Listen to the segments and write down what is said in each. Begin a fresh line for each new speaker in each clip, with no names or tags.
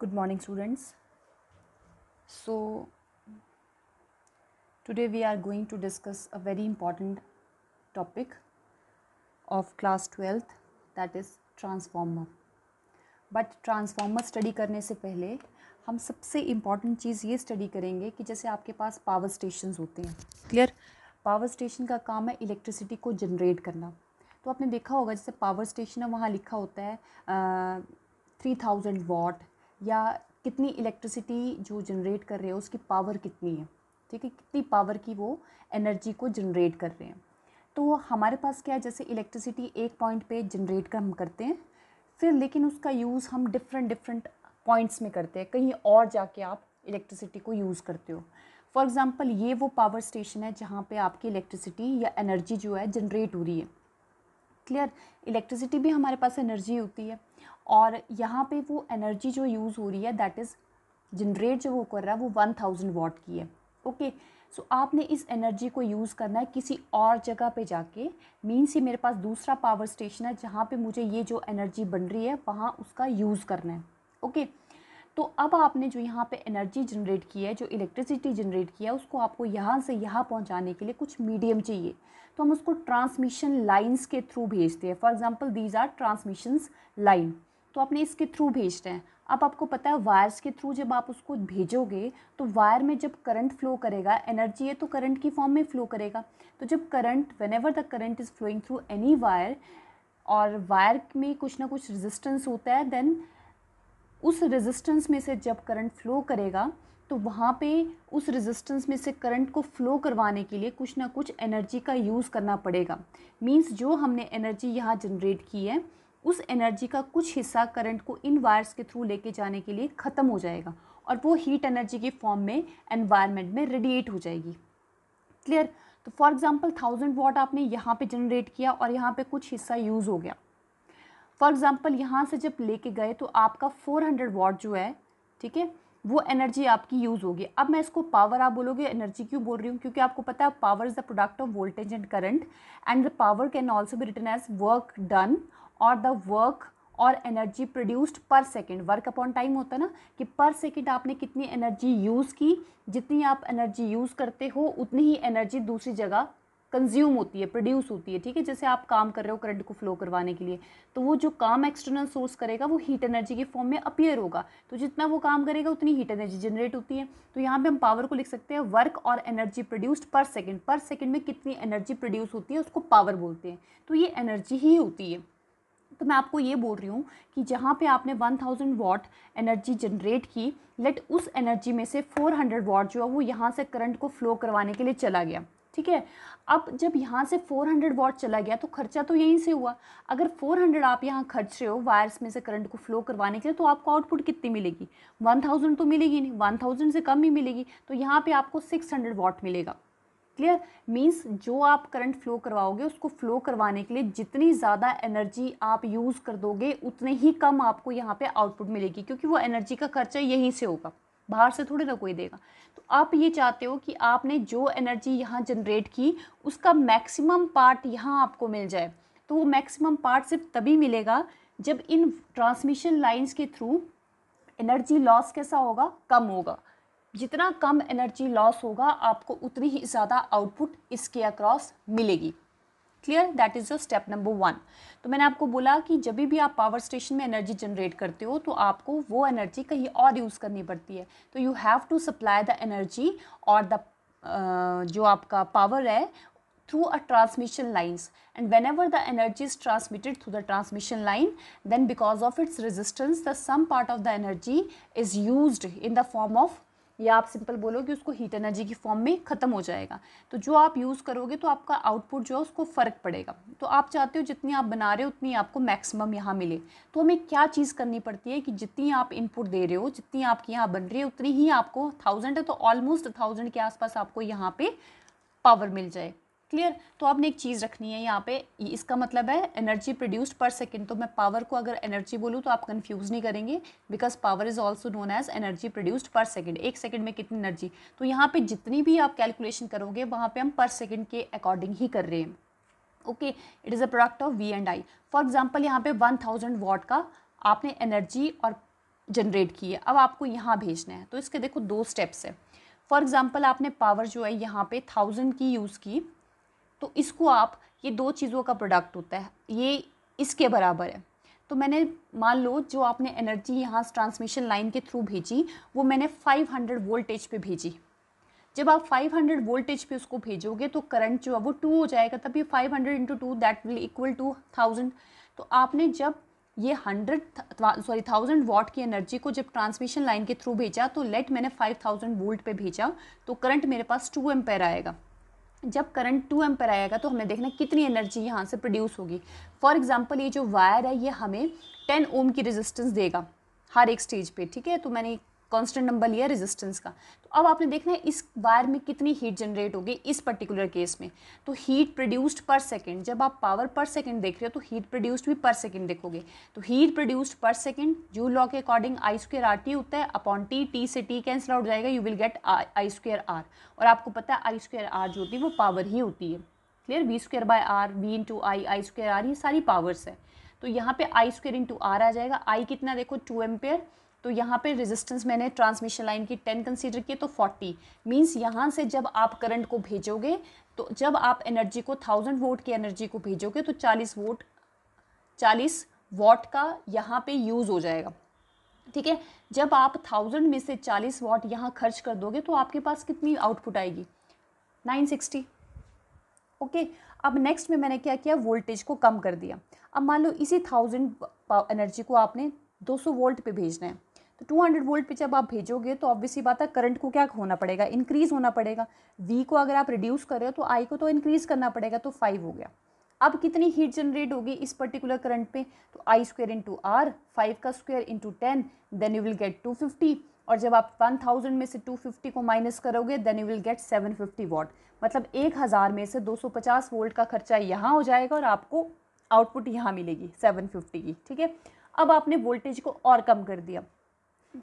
good morning students so today we are going to discuss a very important topic of class twelfth that is transformer but transformer study करने से पहले हम सबसे important चीज़ ये study करेंगे कि जैसे आपके पास पावर स्टेशन होते हैं क्लियर पावर स्टेशन का काम है इलेक्ट्रिसिटी को जनरेट करना तो आपने देखा होगा जैसे पावर स्टेशन है वहाँ लिखा होता है थ्री थाउजेंड वॉट या कितनी इलेक्ट्रिसिटी जो जनरेट कर रहे हो उसकी पावर कितनी है ठीक है कितनी पावर की वो एनर्जी को जनरेट कर रहे हैं तो हमारे पास क्या है जैसे इलेक्ट्रिसिटी एक पॉइंट पे जनरेट कर हम करते हैं फिर लेकिन उसका यूज़ हम डिफरेंट डिफरेंट पॉइंट्स में करते हैं कहीं और जाके आप इलेक्ट्रिसिटी को यूज़ करते हो फॉर एग्ज़ाम्पल ये वो पावर स्टेशन है जहाँ पर आपकी इलेक्ट्रिसिटी या एनर्जी जो है जनरेट हो रही है क्लियर इलेक्ट्रिसिटी भी हमारे पास एनर्जी होती है और यहाँ पे वो एनर्जी जो यूज़ हो रही है दैट इज़ जनरेट जो वो कर रहा है वो वन थाउजेंड वॉट की है ओके सो आपने इस एनर्जी को यूज़ करना है किसी और जगह पे जाके मीन्स ये मेरे पास दूसरा पावर स्टेशन है जहाँ पे मुझे ये जो एनर्जी बन रही है वहाँ उसका यूज़ करना है ओके तो अब आपने जो यहाँ पे एनर्जी जनरेट की है जो इलेक्ट्रिसिटी जनरेट किया है उसको आपको यहाँ से यहाँ पहुँचाने के लिए कुछ मीडियम चाहिए तो हम उसको ट्रांसमिशन लाइन्स के थ्रू भेजते हैं for example these are transmission line तो आपने इसके थ्रू भेजते हैं अब आपको पता है वायर्स के थ्रू जब आप उसको भेजोगे तो वायर में जब करंट फ्लो करेगा एनर्जी है तो करंट की फॉर्म में फ़्लो करेगा तो जब current whenever the current is flowing through any wire और वायर में कुछ ना कुछ रेजिस्टेंस होता है देन उस रेजिस्टेंस में से जब करंट फ्लो करेगा तो वहाँ पे उस रेजिस्टेंस में से करंट को फ्लो करवाने के लिए कुछ ना कुछ एनर्जी का यूज़ करना पड़ेगा मींस जो हमने एनर्जी यहाँ जनरेट की है उस एनर्जी का कुछ हिस्सा करंट को इन वायर्स के थ्रू लेके जाने के लिए ख़त्म हो जाएगा और वो हीट एनर्जी के फॉर्म में एनवायरमेंट में रेडिएट हो जाएगी क्लियर तो फॉर एग्जांपल थाउजेंड वॉट आपने यहाँ पे जनरेट किया और यहाँ पे कुछ हिस्सा यूज़ हो गया फॉर एग्ज़ाम्पल यहाँ से जब लेके गए तो आपका फोर हंड्रेड वॉट जो है ठीक है वो एनर्जी आपकी यूज़ होगी अब मैं इसको पावर आप बोलोगे एनर्जी क्यों बोल रही हूँ क्योंकि आपको पता है power is the product of voltage and current and the power can also भी रिटर्न एज वर्क डन और द वर्क और energy produced per second work upon time होता है ना कि पर सेकेंड आपने कितनी एनर्जी यूज़ की जितनी आप एनर्जी यूज़ करते हो उतनी ही एनर्जी दूसरी जगह कंज्यूम होती है प्रोड्यूस होती है ठीक है जैसे आप काम कर रहे हो करंट को फ्लो करवाने के लिए तो वो जो काम एक्सटर्नल सोर्स करेगा वो हीट एनर्जी के फॉर्म में अपियर होगा तो जितना वो काम करेगा उतनी हीट एनर्जी जनरेट होती है तो यहाँ पे हम पावर को लिख सकते हैं वर्क और energy produced per second per second में कितनी एनर्जी प्रोड्यूस होती है उसको पावर बोलते हैं तो ये एनर्जी ही होती है तो मैं आपको ये बोल रही हूँ कि जहाँ पे आपने 1000 वॉट एनर्जी जनरेट की लेट उस एनर्जी में से 400 वॉट जो है वो यहाँ से करंट को फ्लो करवाने के लिए चला गया ठीक है अब जब यहाँ से 400 वॉट चला गया तो खर्चा तो यहीं से हुआ अगर 400 आप यहाँ खर्च रहे हो वायर्स में से करंट को फ्लो करवाने के लिए तो आपको आउटपुट कितनी मिलेगी 1000 तो मिलेगी नहीं 1000 से कम ही मिलेगी तो यहाँ पे आपको 600 वाट मिलेगा क्लियर मीन्स जो आप करंट फ्लो करवाओगे उसको फ्लो करवाने के लिए जितनी ज़्यादा एनर्जी आप यूज़ कर दोगे उतने ही कम आपको यहाँ पे आउटपुट मिलेगी क्योंकि वो एनर्जी का खर्चा यहीं से होगा बाहर से थोड़ी ना कोई देगा तो आप ये चाहते हो कि आपने जो एनर्जी यहाँ जनरेट की उसका मैक्सिमम पार्ट यहाँ आपको मिल जाए तो वो मैक्सिमम पार्ट सिर्फ तभी मिलेगा जब इन ट्रांसमिशन लाइन्स के थ्रू एनर्जी लॉस कैसा होगा कम होगा जितना कम एनर्जी लॉस होगा आपको उतनी ही ज़्यादा आउटपुट इसके अक्रॉस मिलेगी clear that is your step number one तो मैंने आपको बोला कि जब भी आप पावर स्टेशन में एनर्जी जनरेट करते हो तो आपको वो एनर्जी कहीं और यूज़ करनी पड़ती है तो you have to supply the energy और द जो आपका पावर है through a transmission lines and whenever the energy is transmitted through the transmission line then because of its resistance the some part of the energy is use in the form of या आप simple बोलोगे उसको heat energy की form में ख़त्म हो जाएगा तो जो आप यूज़ करोगे तो आपका आउटपुट जो है उसको फ़र्क पड़ेगा तो आप चाहते हो जितनी आप बना रहे हो उतनी आपको मैक्सिमम यहाँ मिले तो हमें क्या चीज़ करनी पड़ती है कि जितनी आप इनपुट दे रहे हो जितनी आपकी यहाँ बन रही है उतनी ही आपको थाउजेंड है तो ऑलमोस्ट थाउजेंड के आसपास आपको यहाँ पर पावर मिल जाए क्लियर तो आपने एक चीज़ रखनी है यहाँ पे इसका मतलब है एनर्जी प्रोड्यूस्ड पर सेकेंड तो मैं पावर को अगर एनर्जी बोलूँ तो आप कन्फ्यूज़ नहीं करेंगे because power is also known as energy produced per second एक सेकेंड में कितनी एनर्जी तो यहाँ पे जितनी भी आप कैलकुलेशन करोगे वहाँ पे हम पर सेकेंड के अकॉर्डिंग ही कर रहे हैं okay it is a product of V and I for example यहाँ पे वन थाउजेंड वॉट का आपने एनर्जी और जनरेट की है अब आपको यहाँ भेजना है तो इसके देखो दो स्टेप्स है फॉर एग्ज़ाम्पल आपने पावर जो है यहाँ पे थाउजेंड की यूज़ की तो इसको आप ये दो चीज़ों का प्रोडक्ट होता है ये इसके बराबर है तो मैंने मान लो जो आपने एनर्जी यहाँ ट्रांसमिशन लाइन के थ्रू भेजी वो मैंने 500 वोल्टेज पे भेजी जब आप 500 वोल्टेज पे उसको भेजोगे तो करंट जो है वो टू हो जाएगा तभी 500 hundred into two that will equal to thousand तो आपने जब ये हंड्रेड सॉरी थाउजेंड वॉट की एनर्जी को जब ट्रांसमिशन लाइन के थ्रू भेजा तो लेट मैंने थाउजेंड वोल्ट पे भेजा तो करंट मेरे पास टू पैर आएगा जब करंट टू एम्पर आएगा तो हमें देखना कितनी एनर्जी यहाँ से प्रोड्यूस होगी फॉर एग्जाम्पल ये जो वायर है ये हमें टेन ओम की रेजिस्टेंस देगा हर एक स्टेज पे ठीक है तो मैंने कांस्टेंट नंबर लिया रेजिस्टेंस का तो अब आपने देखना है इस वायर में कितनी हीट जनरेट होगी इस पर्टिकुलर केस में तो हीट प्रोड्यूस्ड पर सेकेंड जब आप पावर पर सेकेंड देख रहे हो तो हीट प्रोड्यूस्ड भी पर सेकेंड देखोगे तो heat produced per second joule law के according I square R T होता है अपॉन टी टी से टी कैंसिल आउट जाएगा you will get I square R और आपको पता है आई स्क्र आर जो होती है वो पावर ही होती है clear V square by R V to I I square R ये सारी पावर्स है तो यहाँ पे आई स्क्र इंटू आर आ जाएगा आई कितना देखो टू एम्पेयर तो यहाँ पे रेजिस्टेंस मैंने ट्रांसमिशन लाइन की टेन कंसीडर किए तो फोर्टी मीन्स यहाँ से जब आप करंट को भेजोगे तो जब आप एनर्जी को थाउजेंड वोट की एनर्जी को भेजोगे तो चालीस वोट चालीस वॉट का यहाँ पे यूज़ हो जाएगा ठीक है जब आप थाउजेंड में से चालीस वॉट यहाँ खर्च कर दोगे तो आपके पास कितनी आउटपुट आएगी नाइन सिक्सटी ओके अब नेक्स्ट में मैंने क्या किया वोल्टेज को कम कर दिया अब मान लो इसी थाउजेंड एनर्जी को आपने 200 वोल्ट पे भेजना है तो 200 वोल्ट पे जब आप भेजोगे तो ऑब्वियसली बात है करंट को क्या होना पड़ेगा इंक्रीज़ होना पड़ेगा वी को अगर आप रिड्यूस कर रहे हो तो आई को तो इंक्रीज़ करना पड़ेगा तो फाइव हो गया अब कितनी हीट जनरेट होगी इस पर्टिकुलर करंट पे तो I square into R five का square into ten then you will get two fifty और जब आप वन थाउजेंड में से टू फिफ्टी को माइनस करोगे then you will get seven fifty watt मतलब एक हज़ार में से दो सौ पचास वोल्ट का खर्चा यहाँ हो जाएगा और आपको आउटपुट यहाँ मिलेगी सेवन फिफ्टी की ठीक है अब आपने वोल्टेज को और कम कर दिया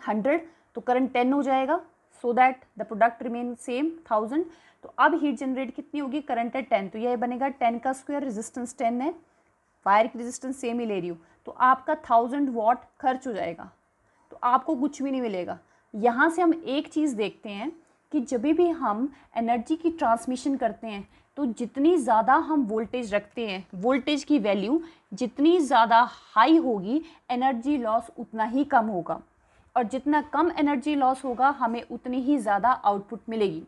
हंड्रेड तो करंट टेन हो जाएगा so that the product remain same thousand तो अब हीट जनरेट कितनी होगी करंट है टेन तो यह बनेगा टेन का स्क्वायर रेजिस्टेंस टेन है वायर की रेजिस्टेंस सेम ही ले रही हूँ तो आपका थाउजेंड वॉट खर्च हो जाएगा तो आपको कुछ भी नहीं मिलेगा यहाँ से हम एक चीज़ देखते हैं कि जब भी हम एनर्जी की ट्रांसमिशन करते हैं तो जितनी ज़्यादा हम वोल्टेज रखते हैं वोल्टेज की वैल्यू जितनी ज़्यादा हाई होगी एनर्जी लॉस उतना ही कम होगा और जितना कम एनर्जी लॉस होगा हमें उतनी ही ज़्यादा आउटपुट मिलेगी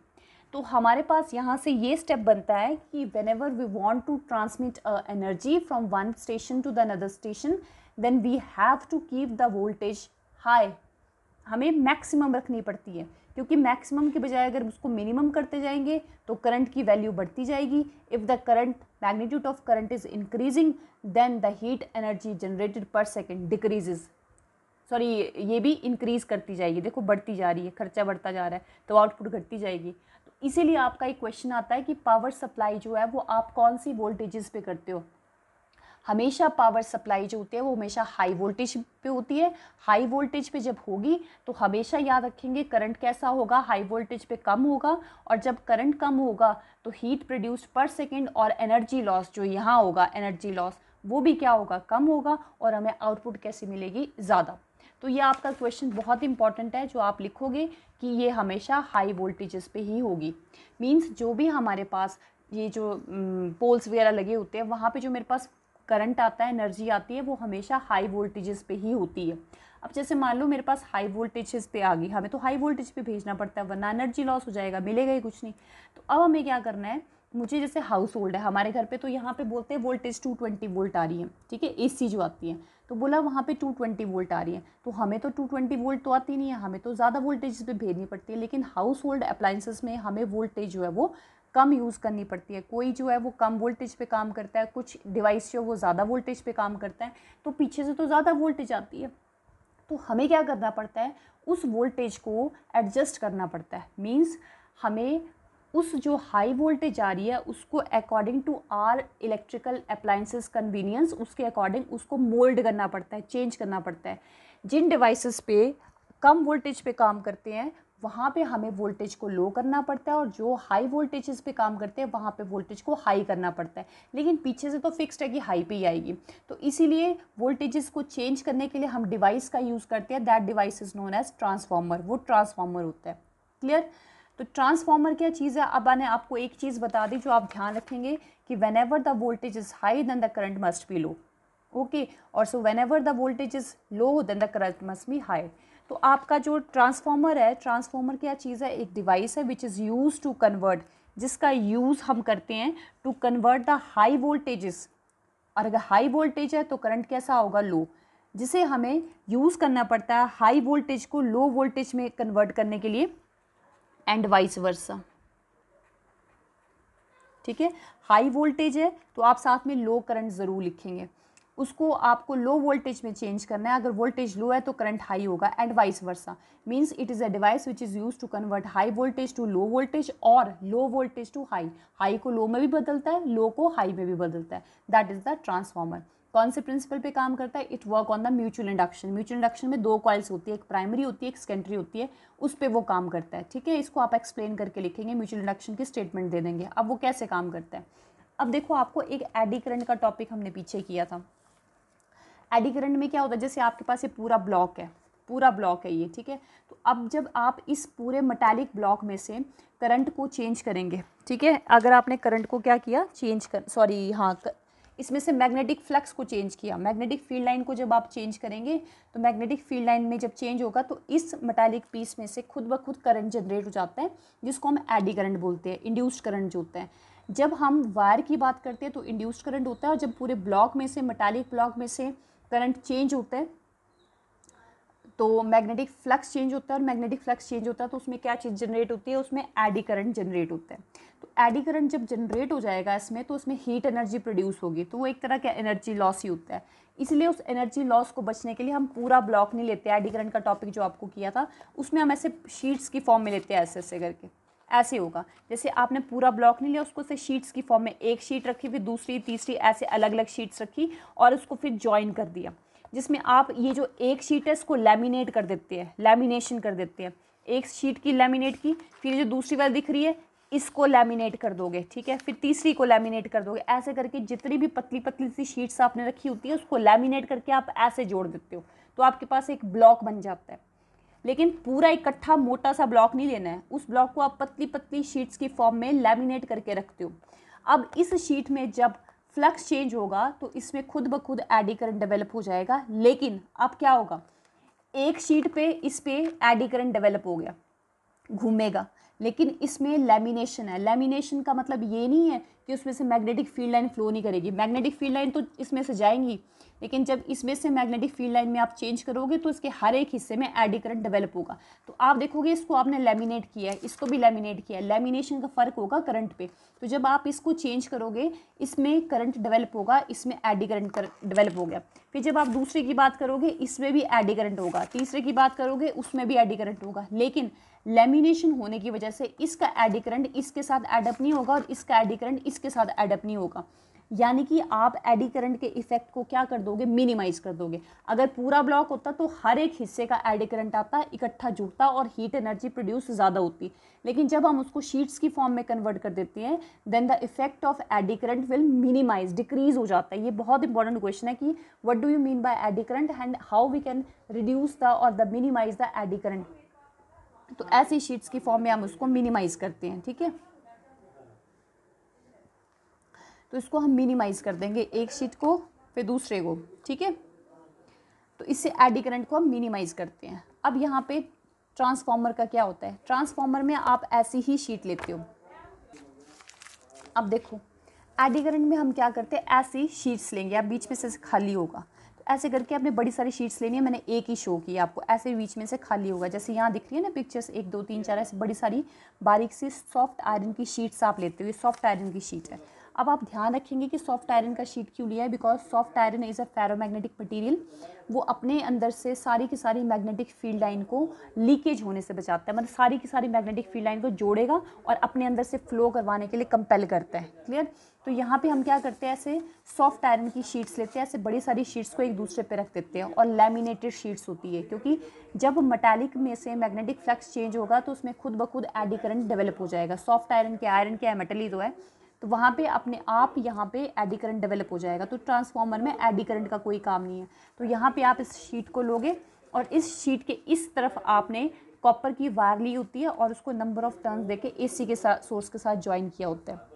तो हमारे पास यहाँ से ये स्टेप बनता है कि whenever we want to transmit a energy from one station to the another station then we have to keep the voltage high हमें मैक्सिमम रखनी पड़ती है क्योंकि मैक्सिमम के बजाय अगर उसको मिनिमम करते जाएंगे तो करंट की वैल्यू बढ़ती जाएगी if the current magnitude of current is increasing then the heat energy generated per second decreases sorry ये भी इंक्रीज़ करती जाएगी देखो बढ़ती जा रही है खर्चा बढ़ता जा रहा है तो आउटपुट घटती जाएगी तो इसीलिए आपका एक क्वेश्चन आता है कि पावर सप्लाई जो है वो आप कौन सी वोल्टेजेस पे करते हो हमेशा पावर सप्लाई जो होती है वो हमेशा हाई वोल्टेज पे होती है हाई वोल्टेज पे जब होगी तो हमेशा याद रखेंगे करंट कैसा होगा हाई वोल्टेज पे कम होगा और जब करंट कम होगा तो हीट प्रोड्यूस पर सेकेंड और एनर्जी लॉस जो यहाँ होगा एनर्जी लॉस वो भी क्या होगा कम होगा और हमें आउटपुट कैसे मिलेगी ज़्यादा तो ये आपका क्वेश्चन बहुत इंपॉर्टेंट है जो आप लिखोगे कि ये हमेशा हाई वोल्टेजेस पे ही होगी मींस जो भी हमारे पास ये जो पोल्स वगैरह लगे होते हैं वहाँ पे जो मेरे पास करंट आता है एनर्जी आती है वो हमेशा हाई वोल्टेजेस पे ही होती है अब जैसे मान लो मेरे पास हाई वोल्टेजेस पे आ गई हमें तो हाई वोल्टेज पे भेजना पड़ता है वरना एनर्जी लॉस हो जाएगा मिलेगा ही कुछ नहीं तो अब हमें क्या करना है मुझे जैसे हाउस होल्ड है हमारे घर पे तो यहाँ पे बोलते हैं वोल्टेज 220 वोल्ट आ रही है ठीक है एसी जो आती है तो बोला वहाँ पे 220 वोल्ट आ रही है तो हमें तो 220 वोल्ट तो आती नहीं है हमें तो ज़्यादा वोल्टेज पे भेजनी पड़ती है लेकिन हाउस होल्ड अप्लाइंसिस में हमें वोल्टेज जो है वो कम यूज़ करनी पड़ती है कोई जो है वो कम वोल्टेज पे काम करता है कुछ डिवाइस जो है वो ज़्यादा वोल्टेज पे काम करता है तो पीछे से तो ज़्यादा वोल्टेज आती है तो हमें क्या करना पड़ता है उस वोल्टेज को एडजस्ट करना पड़ता है मीन्स हमें उस जो हाई वोल्टेज आ रही है उसको according to our electrical appliances convenience उसके अकॉर्डिंग उसको मोल्ड करना पड़ता है चेंज करना पड़ता है जिन डिवाइसेस पे कम वोल्टेज पे काम करते हैं वहाँ पे हमें वोल्टेज को लो करना पड़ता है और जो हाई वोल्टेजेस पे काम करते हैं वहाँ पे वोल्टेज को हाई करना पड़ता है लेकिन पीछे से तो फिक्स्ड है कि हाई पे ही आएगी तो इसीलिए वोल्टेजेस को चेंज करने के लिए हम डिवाइस का यूज़ करते हैं that device is known as transformer वो ट्रांसफार्मर होता है क्लियर तो ट्रांसफार्मर क्या चीज़ है अब मैंने आपको एक चीज़ बता दी जो आप ध्यान रखेंगे कि whenever the voltage is high then the current must be low okay और so whenever the voltage is low then the current must be high तो आपका जो ट्रांसफार्मर है ट्रांसफार्मर क्या चीज़ है एक डिवाइस है which is use to convert जिसका यूज़ हम करते हैं to convert the high voltages और अगर हाई वोल्टेज है तो करंट कैसा होगा लो जिसे हमें यूज़ करना पड़ता है हाई वोल्टेज को लो वोल्टेज में कन्वर्ट करने के लिए एंड वाइस वर्सा ठीक है हाई वोल्टेज है तो आप साथ में लो करंट ज़रूर लिखेंगे उसको आपको लो वोल्टेज में चेंज करना है अगर वोल्टेज लो है तो करंट हाई होगा and vice versa means it is a device which is use to convert high voltage to low voltage और low voltage to high high को लो में भी बदलता है लो को हाई में भी बदलता है दैट इज़ द ट्रांसफॉर्मर कौन से प्रिंसिपल पे काम करता है it work on the mutual induction mutual induction में दो कॉइल्स होती है एक प्राइमरी होती है एक सेकेंडरी होती है उस पर वो काम करता है ठीक है इसको आप एक्सप्लेन करके लिखेंगे म्यूचुअल इंडक्शन की स्टेटमेंट दे देंगे अब वो कैसे काम करता है अब देखो आपको एक एडिकरण का टॉपिक हमने पीछे किया था एडिकरण में क्या होता है जैसे आपके पास ये पूरा ब्लॉक है पूरा ब्लॉक है ये ठीक है तो अब जब आप इस पूरे मेटालिक ब्लॉक में से करंट को चेंज करेंगे ठीक है अगर आपने करंट को क्या किया चेंज कर सॉरी हाँ इसमें से मैग्नेटिक फ्लक्स को चेंज किया मैग्नेटिक फील्ड लाइन को जब आप चेंज करेंगे तो मैग्नेटिक फील्ड लाइन में जब चेंज होगा तो इस मेटालिक पीस में से खुद ब खुद करंट जनरेट हो जाता है जिसको हम एडी करंट बोलते हैं इंड्यूस्ड करंट जो होता है जब हम वायर की बात करते हैं तो इंड्यूस्ड करंट होता है और जब पूरे ब्लॉक में से मेटालिक ब्लॉक में से करंट चेंज होता है तो मैग्नेटिक फ्लक्स चेंज होता है और मैग्नेटिक फ्लक्स चेंज होता है तो उसमें क्या चीज़ जनरेट होती है उसमें एडी करंट जनरेट होता है तो एडी करंट जब जनरेट हो जाएगा इसमें तो उसमें हीट एनर्जी प्रोड्यूस होगी तो वो एक तरह का एनर्जी लॉस ही होता है इसलिए उस एनर्जी लॉस को बचने के लिए हम पूरा ब्लॉक नहीं लेते एडी करंट का टॉपिक जो आपको किया था उसमें हम ऐसे शीट्स की फॉर्म में लेते हैं ऐसे ऐसे करके ऐसे होगा जैसे आपने पूरा ब्लॉक नहीं लिया उसको से शीट्स की फॉर्म में एक शीट रखी फिर दूसरी तीसरी ऐसे अलग अलग शीट्स रखी और उसको फिर ज्वाइन कर दिया जिसमें आप ये जो एक शीट है इसको लेमिनेट कर देते हैं लेमिनेशन कर देते हैं एक शीट की लेमिनेट की फिर जो दूसरी वाली दिख रही है इसको लेमिनेट कर दोगे ठीक है फिर तीसरी को लेमिनेट कर दोगे ऐसे करके जितनी भी पतली पतली सी शीट्स आपने रखी होती है उसको लेमिनेट करके आप ऐसे जोड़ देते हो तो आपके पास एक ब्लॉक बन जाता है लेकिन पूरा इकट्ठा मोटा सा ब्लॉक नहीं लेना है उस ब्लॉक को आप पतली पतली शीट्स की फॉर्म में लेमिनेट करके रखते हो अब इस शीट में जब फ्लक्स चेंज होगा तो इसमें खुद ब खुद एडी करंट डेवलप हो जाएगा लेकिन अब क्या होगा एक शीट पे इस पर एडी करंट डेवलप हो गया घूमेगा लेकिन इसमें लेमिनेशन है लेमिनेशन का मतलब ये नहीं है कि उसमें से मैग्नेटिक फील्ड लाइन फ्लो नहीं करेगी मैग्नेटिक फील्ड लाइन तो इसमें से जाएंगी लेकिन जब इसमें से मैग्नेटिक फील्ड लाइन में आप चेंज करोगे तो इसके हर एक हिस्से में एडी करंट डेवलप होगा तो आप देखोगे इसको आपने लेमिनेट किया है इसको भी लेमिनेट किया है लेमिनेशन का फ़र्क होगा करंट पे तो जब आप इसको चेंज करोगे इसमें करंट डेवलप होगा इसमें एडी करंट डेवलप हो गया फिर जब आप दूसरे की बात करोगे इसमें भी एडी करंट होगा तीसरे की बात करोगे उसमें भी एडी करंट होगा लेकिन लेमिनेशन होने की वजह से इसका एडी करंट इसके साथ एडअप नहीं होगा और इसका एडी करंट इसके साथ एडअप नहीं होगा यानी कि आप एडी करंट के इफेक्ट को क्या कर दोगे मिनिमाइज कर दोगे अगर पूरा ब्लॉक होता तो हर एक हिस्से का एडी करंट आता इकट्ठा जुड़ता और हीट एनर्जी प्रोड्यूस ज़्यादा होती लेकिन जब हम उसको शीट्स की फॉर्म में कन्वर्ट कर देते हैं then the effect of eddy current will minimize decrease हो जाता है ये बहुत इंपॉर्टेंट क्वेश्चन है कि what do you mean by eddy current and how we can reduce the और the minimize the eddy current तो ऐसी शीट्स की फॉर्म में हम उसको मिनिमाइज करते हैं ठीक है तो इसको हम मिनिमाइज़ कर देंगे एक शीट को फिर दूसरे को ठीक है तो इससे एडी करंट को हम मिनिमाइज़ करते हैं अब यहाँ पे ट्रांसफार्मर का क्या होता है ट्रांसफार्मर में आप ऐसी ही शीट लेते हो अब देखो एडी करंट में हम क्या करते हैं ऐसी शीट्स लेंगे आप बीच में से खाली होगा तो ऐसे करके आपने बड़ी सारी शीट्स लेनी है मैंने एक ही शो किया आपको ऐसे बीच में से खाली होगा जैसे यहाँ दिख रही है ना पिक्चर्स एक दो तीन चार ऐसे बड़ी सारी बारीक सी सॉफ्ट आयरन की शीट्स आप लेते हो ये सॉफ्ट आयरन की शीट है अब आप ध्यान रखेंगे कि सॉफ्ट आयरन का शीट क्यों लिया है because soft iron is a ferromagnetic material वो अपने अंदर से सारी की सारी मैग्नेटिक फील्ड लाइन को लीकेज होने से बचाता है मतलब सारी की सारी मैग्नेटिक फील्ड लाइन को जोड़ेगा और अपने अंदर से फ्लो करवाने के लिए कंपेल करता है क्लियर तो यहाँ पे हम क्या करते हैं ऐसे सॉफ्ट आयरन की शीट्स लेते हैं ऐसे बड़ी सारी शीट्स को एक दूसरे पे रख देते हैं और लेमिनेटेड शीट्स होती है क्योंकि जब मेटालिक में से मैग्नेटिक फ्लक्स चेंज होगा तो उसमें खुद ब खुद एडी डेवलप हो जाएगा सॉफ्ट आयरन के आयरन क्या है मेटल ही तो है तो वहाँ पे अपने आप यहाँ पे एडी करंट डेवलप हो जाएगा तो ट्रांसफार्मर में एडी करंट का कोई काम नहीं है तो यहाँ पे आप इस शीट को लोगे और इस शीट के इस तरफ आपने कॉपर की वायर ली होती है और उसको नंबर ऑफ टर्न देके एसी के साथ सोर्स के साथ ज्वाइन किया होता है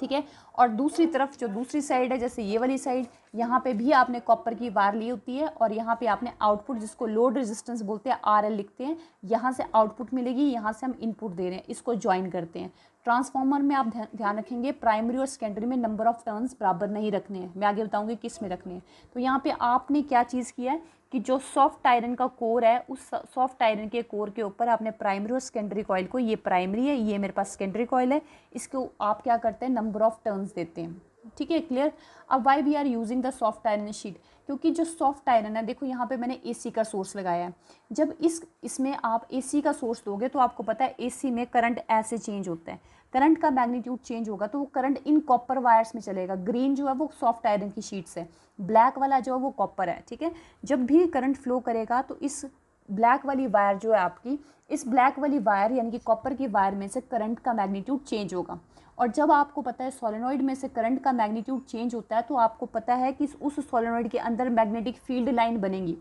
ठीक है और दूसरी तरफ जो दूसरी साइड है जैसे ये वाली साइड यहाँ पे भी आपने कॉपर की वायर ली होती है और यहाँ पे आपने आउटपुट जिसको लोड रेजिस्टेंस बोलते हैं आर लिखते हैं यहाँ से आउटपुट मिलेगी यहाँ से हम इनपुट दे रहे हैं इसको ज्वाइन करते हैं ट्रांसफॉर्मर में आप ध्यान रखेंगे प्राइमरी और सेकेंडरी में नंबर ऑफ टर्न्स बराबर नहीं रखने हैं मैं आगे बताऊंगी किस में रखने हैं तो यहाँ पे आपने क्या चीज़ किया है कि जो सॉफ्ट आयरन का कोर है उस सॉफ्ट आयरन के कोर के ऊपर आपने प्राइमरी और सेकेंडरी कॉयल को ये प्राइमरी है ये मेरे पास सेकेंडरी कॉयल है इसको आप क्या करते हैं नंबर ऑफ टर्न्स देते हैं ठीक है क्लियर अब why we are using the soft iron sheet क्योंकि जो सॉफ्ट आयरन है देखो यहाँ पे मैंने एसी का सोर्स लगाया है जब इस इसमें आप एसी का सोर्स दोगे तो आपको पता है एसी में करंट ऐसे चेंज होता है करंट का मैग्नीट्यूड चेंज होगा तो वो करंट इन कॉपर वायर्स में चलेगा ग्रीन जो है वो सॉफ्ट आयरन की शीट्स है ब्लैक वाला जो है वो कॉपर है ठीक है जब भी करंट फ्लो करेगा तो इस ब्लैक वाली वायर जो है आपकी इस ब्लैक वाली वायर यानी कि कॉपर की वायर में से करंट का मैग्नीट्यूड चेंज होगा और जब आपको पता है सोलिनोइड में से करंट का मैग्नीट्यूड चेंज होता है तो आपको पता है कि उस सोलिनोइड के अंदर मैग्नेटिक फील्ड लाइन बनेंगी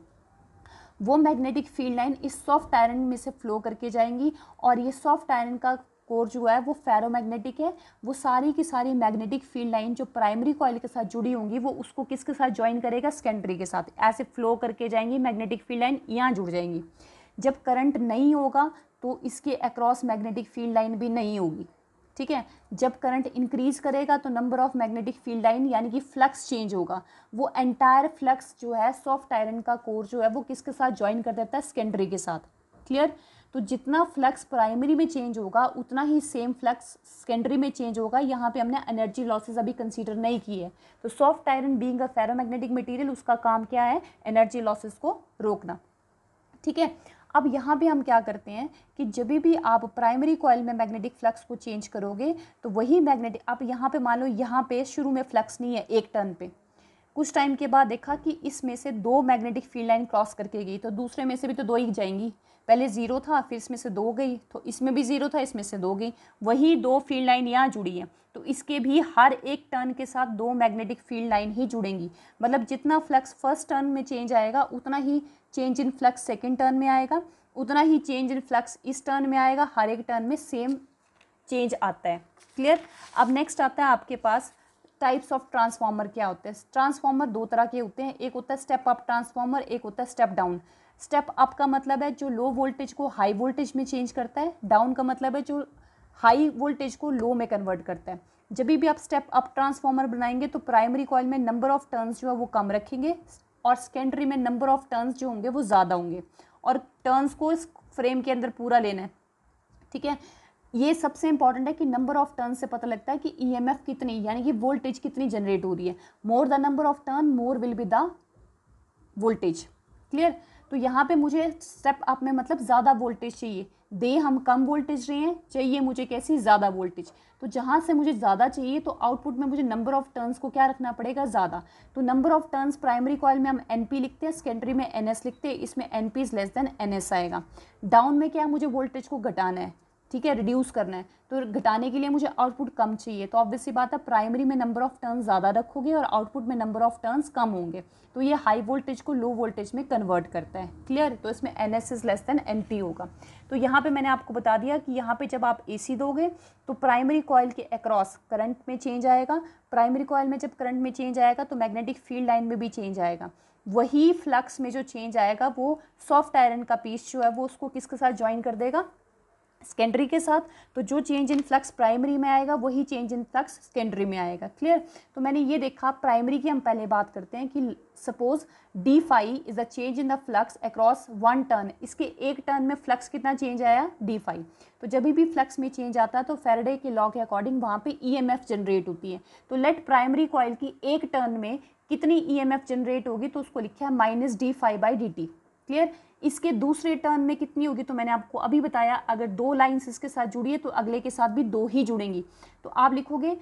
वो मैग्नेटिक फील्ड लाइन इस सॉफ्ट आयरन में से फ्लो करके जाएंगी और ये सॉफ्ट आयरन का कोर जो है वो फेरोमैग्नेटिक है वो सारी की सारी मैग्नेटिक फील्ड लाइन जो प्राइमरी कॉयल के साथ जुड़ी होंगी वो उसको किसके साथ ज्वाइन करेगा सेकेंडरी के साथ ऐसे फ्लो करके जाएंगी मैग्नेटिक फील्ड लाइन यहाँ जुड़ जाएंगी जब करंट नहीं होगा तो इसके अक्रॉस मैग्नेटिक फील्ड लाइन भी नहीं होगी ठीक है जब करंट इंक्रीज करेगा तो number of magnetic field line यानी कि फ्लक्स चेंज होगा वो एंटायर फ्लक्स जो है सॉफ्ट आयरन का कोर जो है वो किसके साथ ज्वाइन कर देता है सेकेंडरी के साथ क्लियर तो जितना फ्लक्स प्राइमरी में चेंज होगा उतना ही सेम फ्लक्स सेकेंडरी में चेंज होगा यहाँ पे हमने एनर्जी लॉसेस अभी कंसीडर नहीं किए तो soft iron being a ferromagnetic material उसका काम क्या है एनर्जी लॉसेस को रोकना ठीक है अब यहाँ भी हम क्या करते हैं कि जब भी आप प्राइमरी कॉयल में मैग्नेटिक फ्लक्स को चेंज करोगे तो वही मैग्नेटिक आप यहाँ पे मान लो यहाँ पे शुरू में फ्लक्स नहीं है एक टर्न पे कुछ टाइम के बाद देखा कि इसमें से दो मैग्नेटिक फील्ड लाइन क्रॉस करके गई तो दूसरे में से भी तो दो ही जाएंगी पहले ज़ीरो था फिर इसमें से दो गई तो इसमें भी ज़ीरो था इसमें से दो गई वही दो फील्ड लाइन यहाँ जुड़ी है तो इसके भी हर एक टर्न के साथ दो मैग्नेटिक फील्ड लाइन ही जुड़ेंगी मतलब जितना फ्लक्स फर्स्ट टर्न में चेंज आएगा उतना ही change in flux second turn में आएगा उतना ही चेंज इन फ्लक्स इस टर्न में आएगा हर एक टर्न में सेम चेंज आता है क्लियर अब नेक्स्ट आता है आपके पास टाइप्स ऑफ ट्रांसफार्मर क्या होते हैं ट्रांसफार्मर दो तरह के होते हैं एक होता है स्टेप अप ट्रांसफार्मर एक होता है स्टेप डाउन स्टेप अप का मतलब है जो लो वोल्टेज को हाई वोल्टेज में चेंज करता है डाउन का मतलब है जो हाई वोल्टेज को लो में कन्वर्ट करता है जब भी आप स्टेप अप ट्रांसफार्मर बनाएंगे तो प्राइमरी कॉल में नंबर ऑफ टर्न्स जो है वो कम रखेंगे और सेकेंडरी में नंबर ऑफ टर्न्स जो होंगे वो ज़्यादा होंगे और टर्न्स को इस फ्रेम के अंदर पूरा लेना है ठीक है ये सबसे इंपॉर्टेंट है कि नंबर ऑफ टर्न से पता लगता है कि ई e कितनी यानी कि वोल्टेज कितनी जनरेट हो रही है more the number of turn more will be the voltage clear तो यहाँ पे मुझे स्टेप अप में मतलब ज़्यादा वोल्टेज चाहिए दे हम कम वोल्टेज रहे हैं चाहिए मुझे कैसी ज़्यादा वोल्टेज तो जहाँ से मुझे ज़्यादा चाहिए तो आउटपुट में मुझे नंबर ऑफ़ टर्न्स को क्या रखना पड़ेगा ज़्यादा तो number of turns primary coil में हम एन लिखते हैं सेकेंडरी में एन लिखते हैं इसमें N P is less than N आएगा डाउन में क्या मुझे वोल्टेज को घटाना है ठीक है रिड्यूस करना है तो घटाने के लिए मुझे आउटपुट कम चाहिए तो ऑब्वियसली बात है प्राइमरी में नंबर ऑफ़ टर्न्स ज़्यादा रखोगे और आउटपुट में नंबर ऑफ़ टर्न्स कम होंगे तो ये हाई वोल्टेज को लो वोल्टेज में कन्वर्ट करता है क्लियर तो इसमें N S is less than N P होगा तो यहाँ पे मैंने आपको बता दिया कि यहाँ पे जब आप ए सी दोगे तो प्राइमरी कॉयल के अक्रॉस करंट में चेंज आएगा प्राइमरी कॉयल में जब करंट में चेंज आएगा तो मैग्नेटिक फील्ड लाइन में भी चेंज आएगा वही फ्लक्स में जो चेंज आएगा वो सॉफ्ट आयरन का पीस जो है वो उसको किसके साथ ज्वाइन कर देगा सेकेंडरी के साथ तो जो चेंज इन फ्लक्स प्राइमरी में आएगा वही चेंज इन फ्लक्स सेकेंडरी में आएगा क्लियर तो मैंने ये देखा प्राइमरी की हम पहले बात करते हैं कि suppose D phi is a change in the flux across one turn इसके एक टर्न में फ्लक्स कितना चेंज आया डी फाइव तो जब भी फ्लक्स में चेंज आता है तो फेरडे के लॉ के अकॉर्डिंग वहाँ पे ई e जनरेट होती है तो लेट प्राइमरी कॉयल की एक टर्न में कितनी ई e जनरेट होगी तो उसको लिखा है minus D phi by D T clear इसके दूसरे टर्न में कितनी होगी तो मैंने आपको अभी बताया अगर दो लाइन्स इसके साथ जुड़ी है तो अगले के साथ भी दो ही जुड़ेंगी तो आप लिखोगे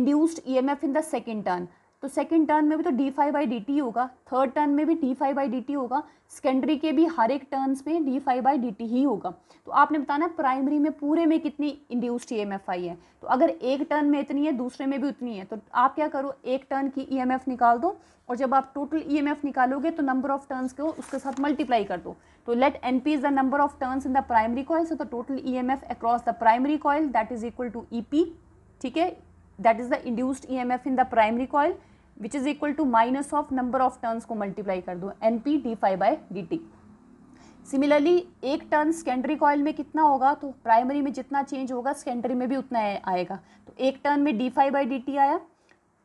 induced EMF in the second turn तो सेकेंड टर्न में भी तो D phi by D T होगा थर्ड टर्न में भी D phi by D T होगा सेकेंडरी के भी हर एक टर्न्स पे D phi by D T ही होगा तो आपने बताना प्राइमरी में पूरे में कितनी इंड्यूस्ड ई एम एफ आई है तो अगर एक टर्न में इतनी है दूसरे में भी उतनी है तो आप क्या करो एक टर्न की ई एम एफ निकाल दो और जब आप टोटल ई एम एफ निकालोगे तो नंबर ऑफ टर्न्स को उसके साथ मल्टीप्लाई कर दो तो let N P is the number of turns in the primary coil so the total E M F across the primary coil that is equal to E P ठीक है that is the induced E M F in the primary coil which is equal to minus of number of turns को multiply कर दो N P D phi by D T similarly एक turn secondary coil में कितना होगा तो primary में जितना चेंज होगा सेकेंडरी में भी उतना आएगा तो एक टर्न में D phi by D T आया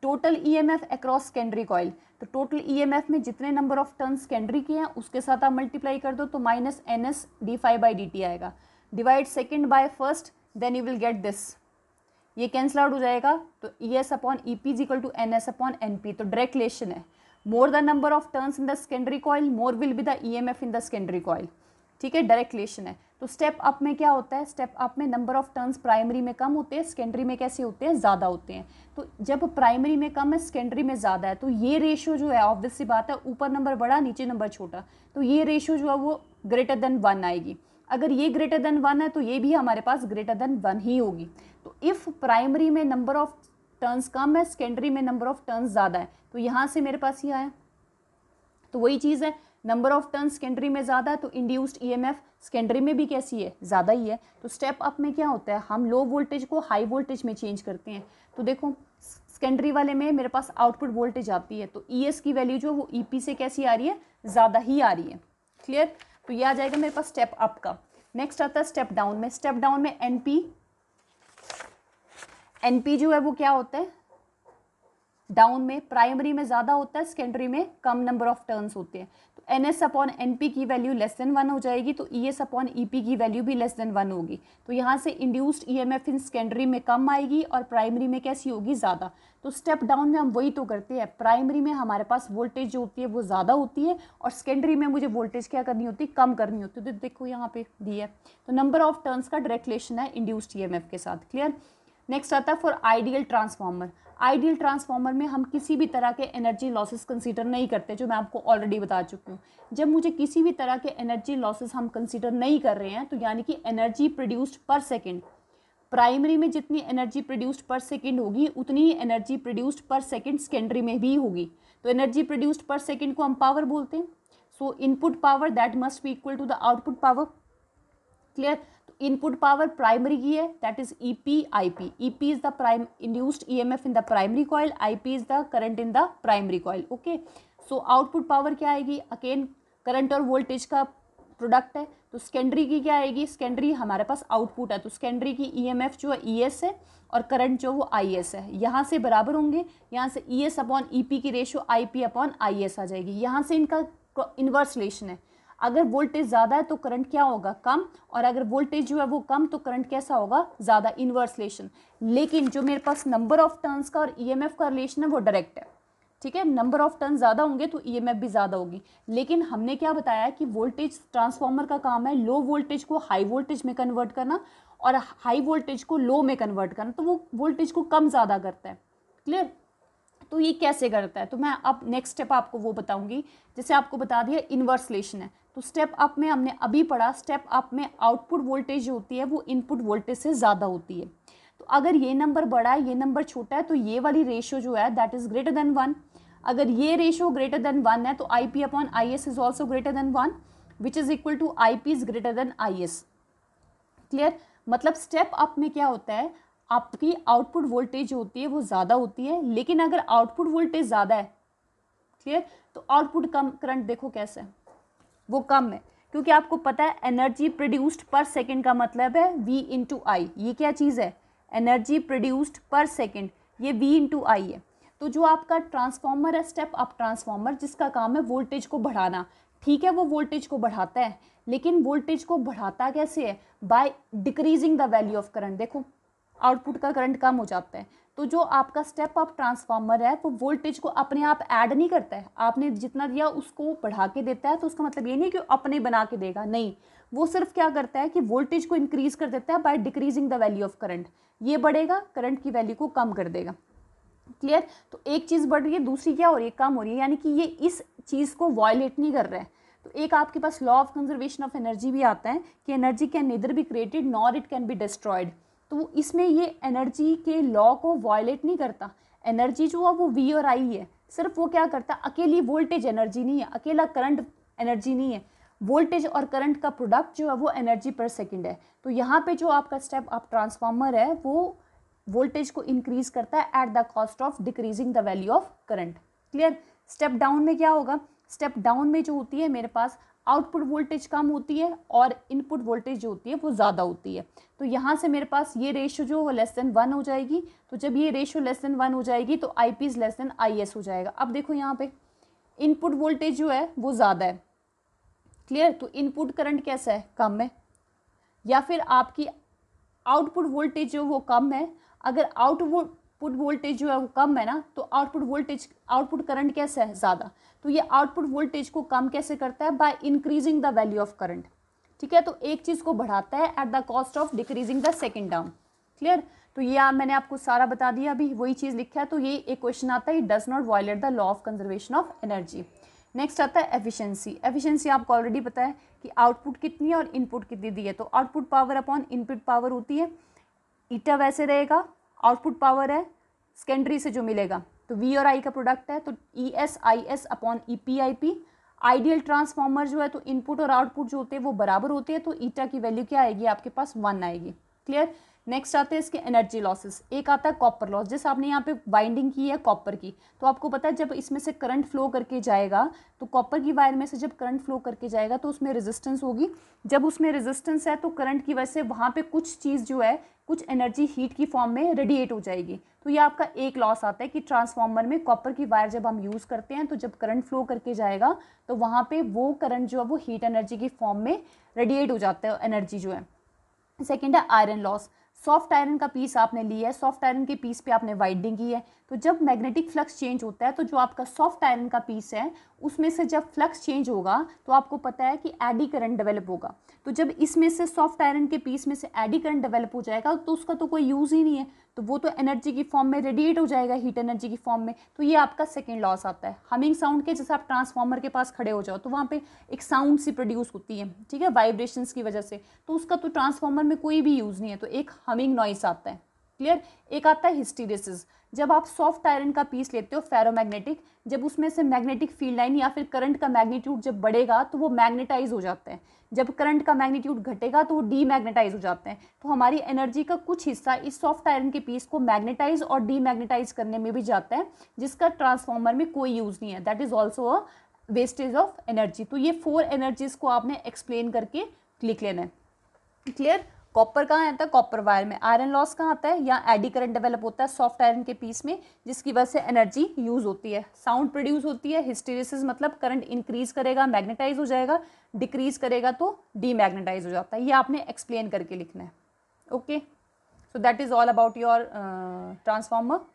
total E M F across secondary coil तो टोटल ई एम एफ में जितने नंबर ऑफ टर्न सेकेंडरी के हैं उसके साथ आप मल्टीप्लाई कर दो तो minus N S D phi by D T आएगा divide second by first then you will get this ये कैंसिल आउट हो जाएगा तो E S upon E P is equal equal to N S upon N P तो direct relation है more the number of turns in the secondary coil more will be the E M F in the secondary coil ठीक है direct relation है तो step up में क्या होता है स्टेप अप में नंबर ऑफ टर्न्स प्राइमरी में कम होते हैं सेकेंडरी में कैसे होते हैं ज़्यादा होते हैं तो जब प्राइमरी में कम है सेकेंडरी में ज़्यादा है तो ये रेशियो जो है ऑब्वियसली बात है ऊपर नंबर बड़ा नीचे नंबर छोटा तो ये रेशियो जो है वो ग्रेटर देन वन आएगी अगर ये ग्रेटर देन वन है तो ये भी हमारे पास ग्रेटर देन वन ही होगी तो इफ़ प्राइमरी में नंबर ऑफ टर्न्स कम है सेकेंडरी में नंबर ऑफ टर्न्स ज़्यादा है तो यहाँ से मेरे पास ये आया तो वही चीज़ है नंबर ऑफ टर्न सेकेंडरी में ज़्यादा है तो इंड्यूस्ड ईएमएफ सेकेंडरी में भी कैसी है ज़्यादा ही है तो स्टेप अप में क्या होता है हम लो वोल्टेज को हाई वोल्टेज में चेंज करते हैं तो देखो सेकेंडरी वाले में मेरे पास आउटपुट वोल्टेज आती है तो ई e की वैल्यू जो वो ई e से कैसी आ रही है ज़्यादा ही आ रही है क्लियर तो ये आ जाएगा मेरे पास स्टेप अप का नेक्स्ट आता है स्टेप डाउन में स्टेप डाउन में एनपी एनपी जो है वो क्या होता है डाउन में प्राइमरी में ज़्यादा होता है सेकेंडरी में कम नंबर ऑफ टर्न्स होते हैं N S upon N P की वैल्यू लेस देन वन हो जाएगी तो E S upon E P की वैल्यू भी लेस देन वन होगी तो यहाँ से induced E M F in secondary में कम आएगी और प्राइमरी में कैसी होगी ज़्यादा तो स्टेप डाउन में हम वही तो करते हैं प्राइमरी में हमारे पास वोल्टेज जो होती है वो ज़्यादा होती है और सेकेंडरी में मुझे वोल्टेज क्या करनी होती है कम करनी होती है तो देखो यहाँ पे दी है तो नंबर ऑफ टर्न्स का डायरेक्ट रिलेशन है इंड्यूस्ड ई e के साथ क्लियर नेक्स्ट आता है for ideal transformer ideal transformer में हम किसी भी तरह के एनर्जी लॉसेस कंसीडर नहीं करते जो मैं आपको ऑलरेडी बता चुकी हूँ जब मुझे किसी भी तरह के एनर्जी लॉसेस हम कंसीडर नहीं कर रहे हैं तो यानी कि energy produced per second primary में जितनी एनर्जी प्रोड्यूस्ड पर सेकेंड होगी उतनी ही energy produced per second secondary में भी होगी तो एनर्जी प्रोड्यूस्ड पर सेकेंड को हम पावर बोलते हैं so input power that must be equal to the output power clear input power primary की है that is E P I P E P is the prime induced E M F in the primary coil I P is the current in the primary coil okay so output power क्या आएगी again current और voltage का product है तो secondary की क्या आएगी secondary हमारे पास आउटपुट है तो सेकेंडरी की एफ e जो है एस e है और करंट जो वो एस है यहाँ से बराबर होंगे यहाँ से ई एस अपॉन पी की रेशो पी अपॉन एस आ जाएगी यहाँ से इनका इन्वर्स रिलेशन है अगर वोल्टेज ज़्यादा है तो करंट क्या होगा कम और अगर वोल्टेज जो है वो कम तो करंट कैसा होगा ज़्यादा इन्वर्स रिलेशन लेकिन जो मेरे पास नंबर ऑफ टर्न्स का और ई e का रिलेशन है वो डायरेक्ट है ठीक है नंबर ऑफ टर्न ज़्यादा होंगे तो ई e भी ज़्यादा होगी लेकिन हमने क्या बताया कि वोल्टेज ट्रांसफार्मर का काम है लो वोल्टेज को हाई वोल्टेज में कन्वर्ट करना और हाई वोल्टेज को लो में कन्वर्ट करना तो वो वोल्टेज को कम ज़्यादा करता है क्लियर तो ये कैसे करता है तो मैं अब नेक्स्ट स्टेप आपको वो बताऊंगी जैसे आपको बता दिया इन्वर्सलेशन है तो स्टेप अप में हमने अभी पढ़ा स्टेप अप में आउटपुट वोल्टेज जो होती है वो इनपुट वोल्टेज से ज़्यादा होती है तो अगर ये नंबर बड़ा है ये नंबर छोटा है तो ये वाली रेशियो जो है that is greater than one अगर ये रेशियो ग्रेटर देन वन है तो I P upon I S is also greater than one which is equal to I P is greater than I S clear मतलब step up में क्या होता है आपकी आउटपुट वोल्टेज जो होती है वो ज़्यादा होती है लेकिन अगर आउटपुट वोल्टेज ज़्यादा है क्लियर तो आउटपुट कम करंट देखो कैसे है वो कम है क्योंकि आपको पता है एनर्जी प्रोड्यूस्ड पर सेकेंड का मतलब है वी इंटू आई ये क्या चीज़ है एनर्जी प्रोड्यूस्ड पर सेकेंड ये वी इंटू आई है तो जो आपका ट्रांसफार्मर है स्टेप अप ट्रांसफार्मर जिसका काम है वोल्टेज को बढ़ाना ठीक है वो वोल्टेज को बढ़ाता है लेकिन वोल्टेज को बढ़ाता कैसे है by decreasing the value of current देखो आउटपुट का करंट कम हो जाता है तो जो आपका स्टेप अप ट्रांसफार्मर है वो वोल्टेज को अपने आप ऐड नहीं करता है आपने जितना दिया उसको बढ़ा के देता है तो उसका मतलब ये नहीं कि अपने बना के देगा नहीं वो सिर्फ क्या करता है कि वोल्टेज को इंक्रीज़ कर देता है by decreasing the value of current ये बढ़ेगा करंट की वैल्यू को कम कर देगा क्लियर तो एक चीज़ बढ़ रही है दूसरी क्या हो रही है कम हो रही है यानी कि ये इस चीज़ को वॉयलेट नहीं कर रहा है तो एक आपके पास law of conservation of energy भी आता है कि energy can neither be created nor it can be destroyed तो इसमें ये एनर्जी के लॉ को वायलेट नहीं करता एनर्जी जो है वो वी और आई है सिर्फ वो क्या करता अकेली वोल्टेज एनर्जी नहीं है अकेला करंट एनर्जी नहीं है वोल्टेज और करंट का प्रोडक्ट जो है वो एनर्जी पर सेकंड है तो यहाँ पे जो आपका स्टेप आप ट्रांसफार्मर है वो वोल्टेज को इंक्रीज करता है at the cost of decreasing the value of current clear step down में क्या होगा स्टेप डाउन में जो होती है मेरे पास आउटपुट वोल्टेज कम होती है और इनपुट वोल्टेज जो होती है वो ज़्यादा होती है तो यहाँ से मेरे पास ये रेशो जो वो लेस देन वन हो जाएगी तो जब ये रेशो लेस देन वन हो जाएगी तो I P is less than I S हो जाएगा अब देखो यहाँ पे इनपुट वोल्टेज जो है वो ज़्यादा है क्लियर तो इनपुट करंट कैसा है कम है या फिर आपकी आउटपुट वोल्टेज जो वो कम है अगर आउटपुट पुट वोल्टेज जो है वो कम है ना तो आउटपुट वोल्टेज आउटपुट करंट कैसे है ज़्यादा तो ये आउटपुट वोल्टेज को कम कैसे करता है by increasing the value of current ठीक है तो एक चीज़ को बढ़ाता है at the cost of decreasing the second term clear तो ये आ, मैंने आपको सारा बता दिया अभी वही चीज़ लिखा है तो ये एक क्वेश्चन आता है it does not violate the law of conservation of energy next आता है एफिशिएंसी एफिशिएंसी आपको ऑलरेडी पता है कि आउटपुट कितनी है और इनपुट कितनी दी है तो output power upon input power होती है ईटा वैसे रहेगा आउटपुट पावर है सेकेंडरी से जो मिलेगा तो वी और आई का प्रोडक्ट है तो E S I S upon E P I P ideal transformer जो है तो इनपुट और आउटपुट जो होते हैं वो बराबर होते हैं तो ईटा की वैल्यू क्या आएगी आपके पास वन आएगी क्लियर नेक्स्ट आते हैं इसके एनर्जी लॉसेस एक आता है कॉपर लॉस जैसे आपने यहाँ पे वाइंडिंग की है कॉपर की तो आपको पता है जब इसमें से करंट फ्लो करके जाएगा तो कॉपर की वायर में से जब करंट फ्लो करके जाएगा तो उसमें रेजिस्टेंस होगी जब उसमें रेजिस्टेंस है तो करंट की वजह से वहाँ पर कुछ चीज़ जो है कुछ एनर्जी हीट की फॉर्म में रेडिएट हो जाएगी तो ये आपका एक लॉस आता है कि ट्रांसफार्मर में कॉपर की वायर जब हम यूज़ करते हैं तो जब करंट फ्लो करके जाएगा तो वहाँ पर वो करंट जो है वो हीट एनर्जी की फॉर्म में रेडिएट हो जाता है एनर्जी जो है सेकेंड है आयरन लॉस सॉफ्ट आयरन का पीस आपने लिया है सॉफ्ट आयरन के पीस पे आपने वाइडनिंग की है तो जब मैग्नेटिक फ्लक्स चेंज होता है तो जो आपका सॉफ्ट आयरन का पीस है उसमें से जब फ्लक्स चेंज होगा तो आपको पता है कि एडी करंट डेवलप होगा तो जब इसमें से सॉफ्ट आयरन के पीस में से एडी करंट डेवलप हो जाएगा तो उसका तो कोई यूज़ ही नहीं है तो वो तो एनर्जी की फॉर्म में रेडिएट हो जाएगा हीट एनर्जी की फॉर्म में तो ये आपका सेकेंड लॉस आता है हमिंग साउंड के जैसे आप ट्रांसफार्मर के पास खड़े हो जाओ तो वहाँ पर एक साउंड सी प्रोड्यूस होती है ठीक है वाइब्रेशंस की वजह से तो उसका तो ट्रांसफार्मर में कोई भी यूज़ नहीं है तो एक हमिंग नॉइस आता है क्लियर एक आता है हिस्टीरेसिस जब आप सॉफ्ट आयरन का पीस लेते हो फेरोमैग्नेटिक जब उसमें से मैग्नेटिक फील्ड लाइन या फिर करंट का मैग्नीट्यूड जब बढ़ेगा तो वो मैग्नेटाइज हो जाते हैं जब करंट का मैग्नीट्यूड घटेगा तो वो डीमैग्नेटाइज हो जाते हैं तो हमारी एनर्जी का कुछ हिस्सा इस सॉफ्ट आयरन के पीस को मैग्नेटाइज और डीमैग्नेटाइज करने में भी जाता है जिसका ट्रांसफॉर्मर में कोई यूज़ नहीं है that is also a wastage of energy तो ये फोर एनर्जीज को आपने एक्सप्लेन करके लिख लेना है क्लियर कॉपर कहाँ आता है कॉपर वायर में आयरन लॉस कहाँ आता है या एडी करंट डेवलप होता है सॉफ्ट आयरन के पीस में जिसकी वजह से एनर्जी यूज़ होती है साउंड प्रोड्यूस होती है हिस्टेरिसिस मतलब करंट इंक्रीज करेगा मैग्नेटाइज हो जाएगा डिक्रीज करेगा तो डीमैग्नेटाइज हो जाता है ये आपने एक्सप्लेन करके लिखना है okay so that is all about your transformer